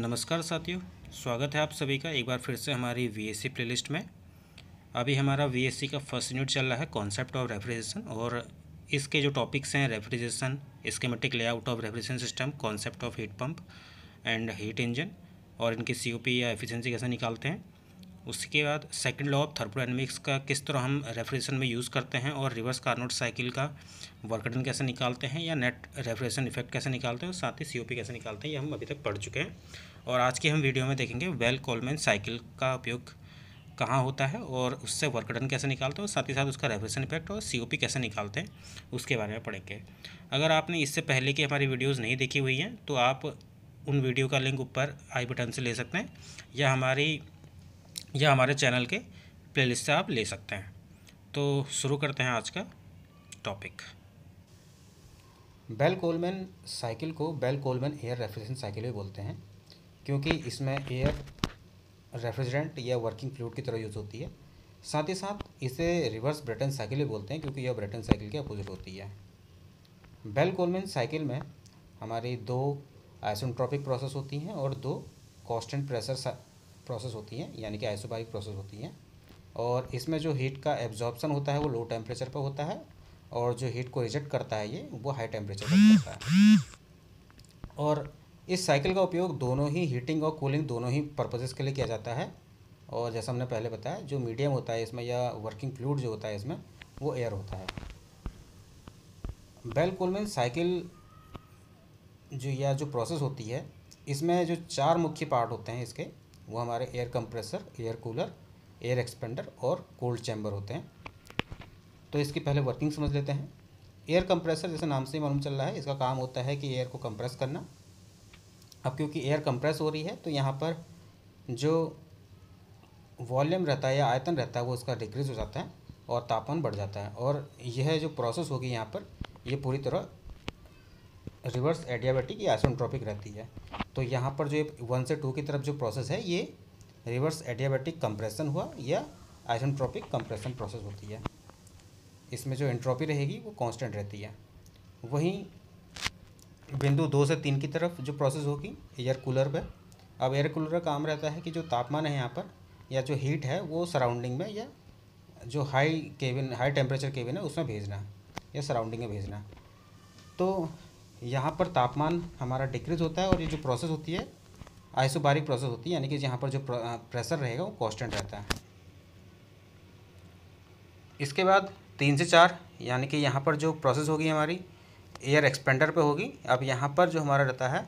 नमस्कार साथियों स्वागत है आप सभी का एक बार फिर से हमारी वीएससी प्लेलिस्ट में अभी हमारा वीएससी का फर्स्ट यूनिट चल रहा है कॉन्सेप्ट ऑफ रेफ्रिजरेशन और इसके जो टॉपिक्स हैं refrigeration schematic layout of refrigeration system concept of heat pump and heat engine और इनकी सी या एफिशेंसी कैसे निकालते हैं उसके बाद सेकंड लॉ ऑफ थर्पोडाइनमिक्स का किस तरह हम रेफ्रिजरेशन में यूज़ करते हैं और रिवर्स कार्नोट साइकिल का वर्कडन कैसे निकालते हैं या नेट रेफ्रिजरेशन इफेक्ट कैसे निकालते हैं और साथ ही सीओपी कैसे निकालते हैं ये हम अभी तक पढ़ चुके हैं और आज की हम वीडियो में देखेंगे वेल कोलमैन साइकिल का उपयोग कहाँ होता है और उससे वर्कडन कैसे निकालते हैं और साथ ही साथ उसका रेफ्रेशन इफेक्ट और सी कैसे निकालते हैं उसके बारे में पढ़ेंगे अगर आपने इससे पहले की हमारी वीडियोज़ नहीं देखी हुई हैं तो आप उन वीडियो का लिंक ऊपर आई बटन से ले सकते हैं या हमारी या हमारे चैनल के प्लेलिस्ट से आप ले सकते हैं तो शुरू करते हैं आज का टॉपिक बेल कोलमैन साइकिल को Bell Coleman air refrigerant cycle भी बोलते हैं क्योंकि इसमें एयर रेफ्रिजरेंट या वर्किंग फ्लूड की तरह यूज़ होती है साथ ही साथ इसे रिवर्स ब्रेटन साइकिल भी बोलते हैं क्योंकि यह ब्रेटन साइकिल के अपोजिट होती है बेल कोलमैन साइकिल में हमारी दो आइसोट्रॉपिक प्रोसेस होती हैं और दो कॉन्स्टेंट प्रेशर प्रोसेस होती हैं यानी कि आइसोबारिक प्रोसेस होती हैं और इसमें जो हीट का एब्जॉर्बसन होता है वो लो टेम्परेचर पर होता है और जो हीट को रिजेक्ट करता है ये वो हाई टेम्परेचर पर करता है और इस साइकिल का उपयोग दोनों ही हीटिंग और कूलिंग दोनों ही पर्पजेज़ के लिए किया जाता है और जैसा हमने पहले बताया जो मीडियम होता है इसमें या वर्किंग फ्लूड जो होता है इसमें वो एयर होता है बेल कोलमैन साइकिल जो या जो प्रोसेस होती है इसमें जो चार मुख्य पार्ट होते हैं इसके वो हमारे air compressor air cooler air expander और कोल्ड चैम्बर होते हैं तो इसकी पहले वर्किंग समझ लेते हैं एयर कंप्रेसर जैसे नाम से ही मालूम चल रहा है इसका काम होता है कि एयर को कंप्रेस करना अब क्योंकि एयर कंप्रेस हो रही है तो यहाँ पर जो वॉल्यूम रहता है या आयतन रहता है वो उसका डिक्रीज हो जाता है और तापमान बढ़ जाता है और यह जो प्रोसेस होगी यहाँ पर ये पूरी तरह रिवर्स एडियाबेटिक या आइसोट्रॉपिक रहती है तो यहाँ पर जो वन से टू की तरफ जो प्रोसेस है ये रिवर्स एडियाबैटिक कंप्रेशन हुआ या आइसनट्रॉपिक कंप्रेशन प्रोसेस होती है इसमें जो एंट्रोपी रहेगी वो कांस्टेंट रहती है वहीं बिंदु दो से तीन की तरफ जो प्रोसेस होगी एयर कूलर पर अब एयर कूलर का काम रहता है कि जो तापमान है यहाँ पर या जो हीट है वो सराउंडिंग में या जो high cabin high temperature cabin है उसमें भेजना या सराउंडिंग में भेजना तो यहाँ पर तापमान हमारा डिक्रीज होता है और ये जो प्रोसेस होती है आइसोबारिक प्रोसेस होती है यानी कि यहाँ पर जो प्रेशर रहेगा वो कॉन्स्टेंट रहता है इसके बाद तीन से चार यानी कि यहाँ पर जो प्रोसेस होगी हमारी एयर एक्सपेंडर पे होगी अब यहाँ पर जो हमारा रहता है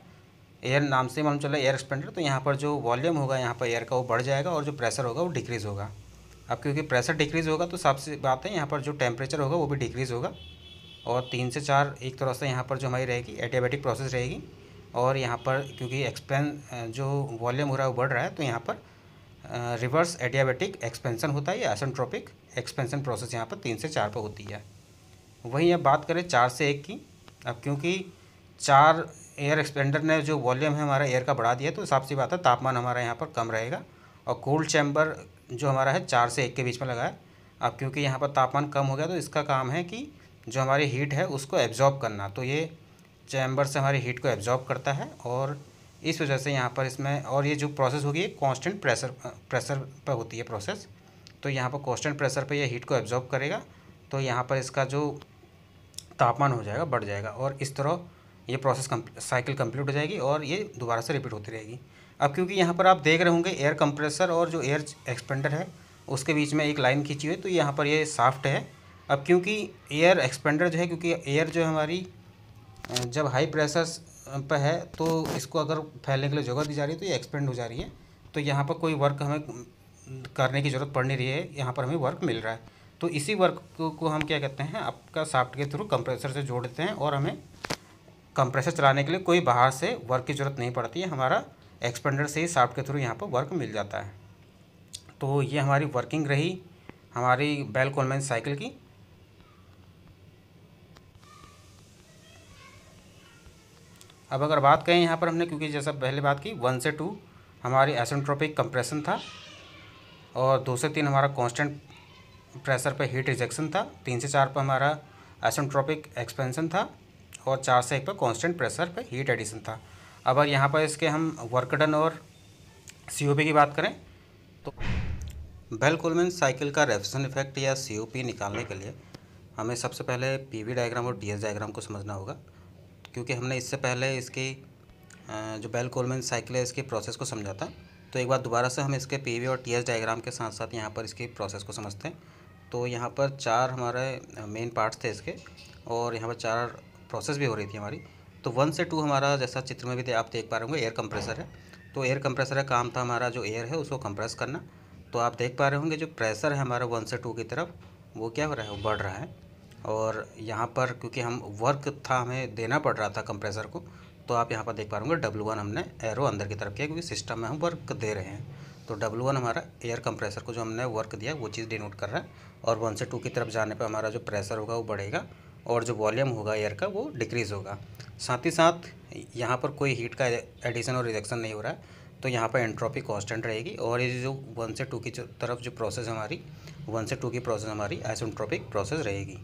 एयर नाम से मालूम चला एयर एक्सपेंडर तो यहाँ पर जो वॉल्यूम होगा यहाँ पर एयर का वो बढ़ जाएगा और जो प्रेशर होगा वो डिक्रीज़ होगा अब क्योंकि प्रेशर डिक्रीज़ होगा तो सबसे बात है यहाँ पर जो टेम्परेचर होगा वो भी डिक्रीज़ होगा और तीन से चार एक तरह से यहाँ पर जो हमारी रहेगी एटियाबैटिक प्रोसेस रहेगी और यहाँ पर क्योंकि एक्सपेन जो वॉल्यूम हो रहा है वो बढ़ रहा है तो यहाँ पर रिवर्स एटियाबेटिक एक्सपेंसन होता है या एसेंट्रोपिक एक्सपेंसन प्रोसेस यहाँ पर तीन से चार पर होती है वहीं अब बात करें चार से एक की अब क्योंकि चार एयर एक्सपेंडर ने जो वॉल्यूम है हमारा एयर का बढ़ा दिया तो हिसाब से बात है तापमान हमारा यहाँ पर कम रहेगा और कोल्ड चैम्बर जो हमारा है चार से एक के बीच में लगा है अब क्योंकि यहाँ पर तापमान कम हो गया तो इसका काम है कि जो हमारी हीट है उसको एब्जॉर्ब करना तो ये चैम्बर से हमारी हीट को एब्जॉर्ब करता है और इस वजह से यहाँ पर इसमें और ये जो प्रोसेस होगी कांस्टेंट प्रेशर प्रेशर पर होती है प्रोसेस तो यहाँ पर कांस्टेंट प्रेशर पर यह हीट को एब्जॉर्ब करेगा तो यहाँ पर इसका जो तापमान हो जाएगा बढ़ जाएगा और इस तरह ये प्रोसेस साइकिल कंप्लीट हो जाएगी और ये दोबारा से रिपीट होती रहेगी अब क्योंकि यहाँ पर आप देख रहे होंगे एयर कंप्रेसर और जो एयर एक्सपेंडर है उसके बीच में एक लाइन खींची हुई तो यहाँ पर ये साफ्ट है अब क्योंकि एयर एक्सपेंडर जो है क्योंकि एयर जो हमारी जब हाई प्रेशर पर है तो इसको अगर फैलने के लिए जगह दी जा रही है तो ये एक्सपेंड हो जा रही है तो यहाँ पर कोई वर्क हमें करने की ज़रूरत पड़ नहीं रही है यहाँ पर हमें वर्क मिल रहा है तो इसी वर्क को हम क्या कहते हैं आपका साफ्ट के थ्रू कंप्रेसर से जोड़ देते हैं और हमें कंप्रेसर चलाने के लिए कोई बाहर से वर्क की ज़रूरत नहीं पड़ती है हमारा एक्सपेंडर से ही साफ्ट के थ्रू यहाँ पर वर्क मिल जाता है तो ये हमारी वर्किंग रही हमारी बेल कोलमैन साइकिल की अब अगर बात करें यहाँ पर हमने क्योंकि जैसा पहले बात की वन से टू हमारी एसेंट्रोपिक कंप्रेशन था और दो से तीन हमारा कांस्टेंट प्रेशर पर हीट रिजेक्शन था तीन से चार पर हमारा एसेंट्रोपिक एक्सपेंसन था और चार से एक पर कांस्टेंट प्रेशर पर हीट एडिशन था अगर यहाँ पर इसके हम वर्कडन और सी की बात करें तो बेल कोलमैन साइकिल का रेफन इफेक्ट या सी निकालने के लिए हमें सबसे पहले पी डायग्राम और डी डायग्राम को समझना होगा क्योंकि हमने इससे पहले इसकी जो बेल कोलमेन साइकिल है इसके प्रोसेस को समझा था तो एक बार दोबारा से हम इसके पी और टी डायग्राम के साथ साथ यहाँ पर इसकी प्रोसेस को समझते हैं तो यहाँ पर चार हमारे मेन पार्ट्स थे इसके और यहाँ पर चार प्रोसेस भी हो रही थी हमारी तो वन से टू हमारा जैसा चित्र में भी आप देख पा रहे होंगे एयर कंप्रेसर है तो एयर कंप्रेसर का काम था हमारा जो एयर है उसको कंप्रेस करना तो आप देख पा रहे होंगे जो प्रेशर है हमारा वन से टू की तरफ वो क्या हो रहा है वो बढ़ रहा है और यहाँ पर क्योंकि हम वर्क था हमें देना पड़ रहा था कंप्रेसर को तो आप यहाँ पर देख पा रहे डब्लू वन हमने एरो अंदर की तरफ किया क्योंकि सिस्टम में हम वर्क दे रहे हैं तो डब्लू वन हमारा एयर कंप्रेसर को जो हमने वर्क दिया वो चीज़ डिनोट कर रहा है और वन से टू की तरफ जाने पर हमारा जो प्रेशर होगा वो बढ़ेगा और जो वॉल्यूम होगा एयर का वो डिक्रीज़ होगा साथ ही साथ यहाँ पर कोई हीट का एडिशन और रिजेक्शन नहीं हो रहा है तो यहाँ पर एंट्रोपी कांस्टेंट रहेगी और ये जो वन से टू की तरफ जो प्रोसेस हमारी वन से टू की प्रोसेस हमारी आइसोट्रोपिक प्रोसेस रहेगी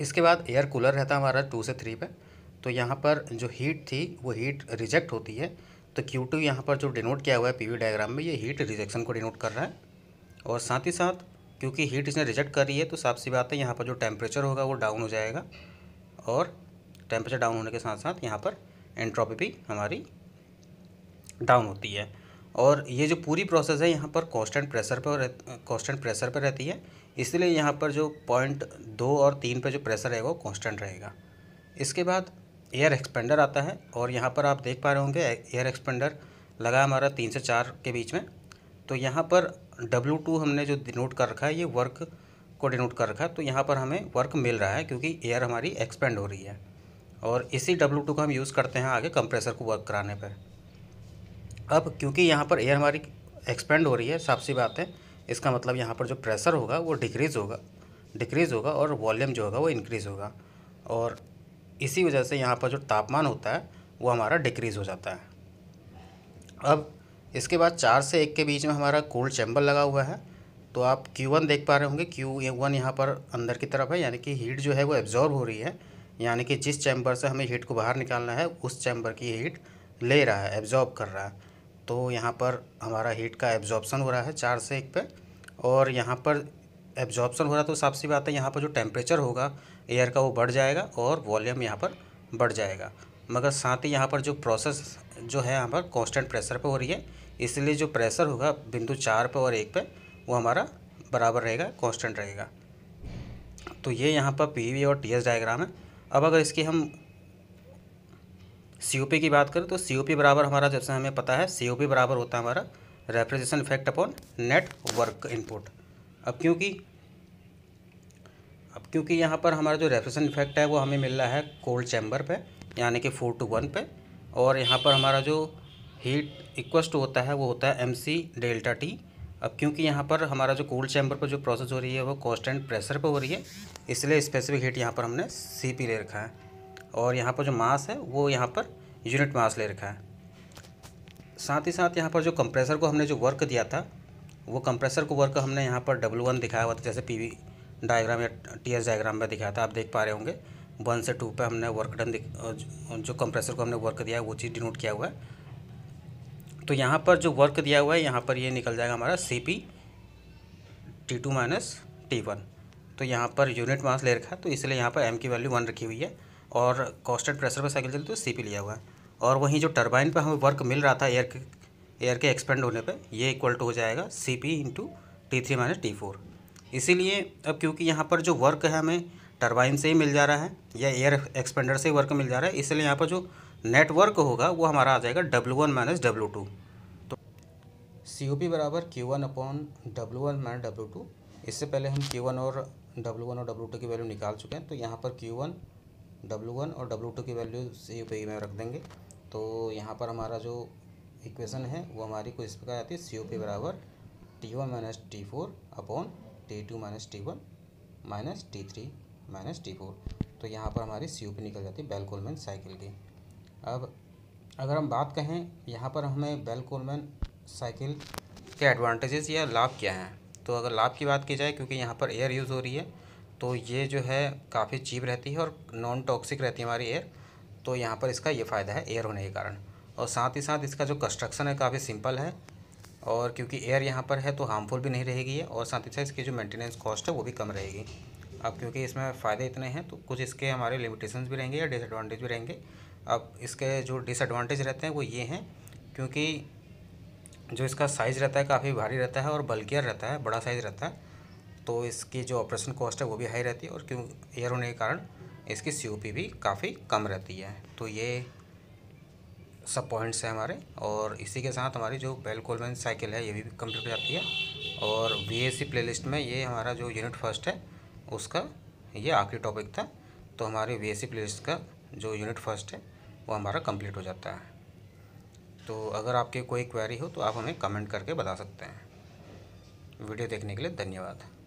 इसके बाद एयर कूलर रहता हमारा टू से थ्री पे तो यहाँ पर जो हीट थी वो हीट रिजेक्ट होती है तो क्यू टू यहाँ पर जो डिनोट किया हुआ है पीवी डायग्राम में ये हीट रिजेक्शन को डिनोट कर रहा है और साथ ही साथ क्योंकि हीट इसने रिजेक्ट कर रही है तो साफ सी बात है यहाँ पर जो टेम्परेचर होगा वो डाउन हो जाएगा और टेम्परेचर डाउन होने के साथ साथ यहाँ पर एंट्रोपी भी हमारी डाउन होती है और ये जो पूरी प्रोसेस है यहाँ पर कॉन्स्टेंट प्रेशर पर कॉन्स्टेंट प्रेशर पर रहती है इसलिए यहाँ पर जो पॉइंट दो और तीन पर जो प्रेशर रहेगा वो कॉन्स्टेंट रहेगा इसके बाद एयर एक्सपेंडर आता है और यहाँ पर आप देख पा रहे होंगे एयर एक्सपेंडर लगा हमारा तीन से चार के बीच में तो यहाँ पर डब्ल्यू टू हमने जो डिनोट कर रखा है ये वर्क को डिनोट कर रखा है तो यहाँ पर हमें वर्क मिल रहा है क्योंकि एयर हमारी एक्सपेंड हो रही है और इसी डब्ल्यू टू को हम यूज़ करते हैं आगे कंप्रेसर को वर्क कराने पर अब क्योंकि यहाँ पर एयर हमारी एक्सपेंड हो रही है साफ सी बात है इसका मतलब यहाँ पर जो प्रेशर होगा वो डिक्रीज़ होगा डिक्रीज़ होगा और वॉल्यूम जो होगा वो इंक्रीज़ होगा और इसी वजह से यहाँ पर जो तापमान होता है वो हमारा डिक्रीज़ हो जाता है अब इसके बाद चार से एक के बीच में हमारा कोल्ड चैम्बर लगा हुआ है तो आप Q1 देख पा रहे होंगे Q1 वन यहाँ पर अंदर की तरफ है यानी कि हीट जो है वो एब्जॉर्ब हो रही है यानी कि जिस चैम्बर से हमें हीट को बाहर निकालना है उस चैम्बर की हीट ले रहा है एब्जॉर्ब कर रहा है तो यहाँ पर हमारा हीट का एब्जॉर्बसन हो रहा है चार से एक पे और यहाँ पर एब्जॉर्बसन हो रहा तो साफ सी बात है यहाँ पर जो टेम्परेचर होगा एयर का वो बढ़ जाएगा और वॉल्यूम यहाँ पर बढ़ जाएगा मगर साथ ही यहाँ पर जो प्रोसेस जो है यहाँ पर कॉन्स्टेंट प्रेशर पर हो रही है इसलिए जो प्रेशर होगा बिंदु चार पर और एक पर वो हमारा बराबर रहेगा कॉन्स्टेंट रहेगा तो ये यहाँ पर पी और टी डायग्राम है अब अगर इसकी हम सी की बात करें तो सी बराबर हमारा जैसे हमें पता है सी बराबर होता है हमारा refrigeration effect upon net work input अब क्योंकि अब क्योंकि यहाँ पर हमारा जो रेफ्रिजरेशन इफेक्ट है वो हमें मिल रहा है कोल्ड चैम्बर पे यानी कि फोर टू वन पे और यहाँ पर हमारा जो हीट इक्वस्ट होता है वो होता है एम सी डेल्टा टी अब क्योंकि यहाँ पर हमारा जो कोल्ड चैम्बर पर जो प्रोसेस हो रही है वो कॉन्स्टेंट प्रेशर पर हो रही है इसलिए स्पेसिफिक हीट यहाँ पर हमने सी पी ले रखा है और यहाँ पर जो मास है वो यहाँ पर यूनिट मास ले रखा है साथ ही साथ यहाँ पर जो कंप्रेसर को हमने जो वर्क दिया था वो कंप्रेसर को वर्क हमने यहाँ पर डब्लू वन दिखाया हुआ था जैसे पी डायग्राम या टी एस डायग्राम में दिखाया था आप देख पा रहे होंगे वन से टू पे हमने वर्क डन जो कंप्रेसर को हमने वर्क दिया है वो चीज़ डिनोट किया हुआ है तो यहाँ पर जो वर्क दिया हुआ है यहाँ पर ये निकल जाएगा हमारा C P T two minus T one तो यहाँ पर यूनिट मास ले रखा है तो इसलिए यहाँ पर एम की वैल्यू वन रखी हुई है और कॉन्स्टेंट प्रेशर पर साइकिल चलती तो सी पी लिया हुआ है और वहीं जो टर्बाइन पर हमें वर्क मिल रहा था एयर के एयर के एक्सपेंड होने पर ये इक्वल टू हो जाएगा C P into T three minus T four इसीलिए अब क्योंकि यहाँ पर जो वर्क है हमें टर्बाइन से ही मिल जा रहा है या एयर एक्सपेंडर से ही वर्क मिल जा रहा है इसलिए यहाँ पर जो नेटवर्क होगा वो हमारा आ जाएगा W one minus W two तो सी ओ पी बराबर Q one upon W one minus W two इससे पहले हम क्यू वन और डब्लू वन और डब्लू टू की वैल्यू निकाल चुके हैं तो यहाँ पर क्यू वन डब्लू वन और डब्लू टू की वैल्यू सी पी में रख देंगे तो यहाँ पर हमारा जो इक्वेशन है वो हमारी कुछ इस प्रकार आती है सी ओ पी बराबर T one minus T four upon T two minus T one minus T three minus T four तो यहाँ पर हमारी सी ओ पी निकल जाती है बेल कोलमैन साइकिल की अब अगर हम बात कहें यहाँ पर हमें बेल कोलमैन साइकिल के एडवांटेजेस या लाभ क्या हैं तो अगर लाभ की बात की जाए क्योंकि यहाँ पर एयर यूज़ हो रही है तो ये जो है काफ़ी चीप रहती है और नॉन टॉक्सिक रहती है हमारी एयर तो यहाँ पर इसका ये फ़ायदा है एयर होने के कारण और साथ ही साथ इसका जो कंस्ट्रक्शन है काफ़ी सिंपल है और क्योंकि एयर यहाँ पर है तो हार्मफुल भी नहीं रहेगी और साथ ही साथ इसकी जो मेंटेनेंस कॉस्ट है वो भी कम रहेगी अब क्योंकि इसमें फ़ायदे इतने हैं तो कुछ इसके हमारे लिमिटेशंस भी रहेंगे या डिसएडवांटेज भी रहेंगे अब इसके जो डिसएडवांटेज रहते हैं वो ये हैं क्योंकि जो इसका साइज़ रहता है काफ़ी भारी रहता है और बल्कियर रहता है बड़ा साइज़ रहता है तो इसकी जो ऑपरेशन कॉस्ट है वो भी हाई रहती है और क्यों एयर होने के कारण इसकी सी भी काफ़ी कम रहती है तो ये सब पॉइंट्स हैं हमारे और इसी के साथ हमारी जो बेल कोलमैन साइकिल है ये भी कम्प्लीट हो जाती है और वी प्लेलिस्ट में ये हमारा जो यूनिट फर्स्ट है उसका ये आखिरी टॉपिक था तो हमारे वी प्लेलिस्ट का जो यूनिट फर्स्ट है वो हमारा कम्प्लीट हो जाता है तो अगर आपकी कोई क्वेरी हो तो आप हमें कमेंट करके बता सकते हैं वीडियो देखने के लिए धन्यवाद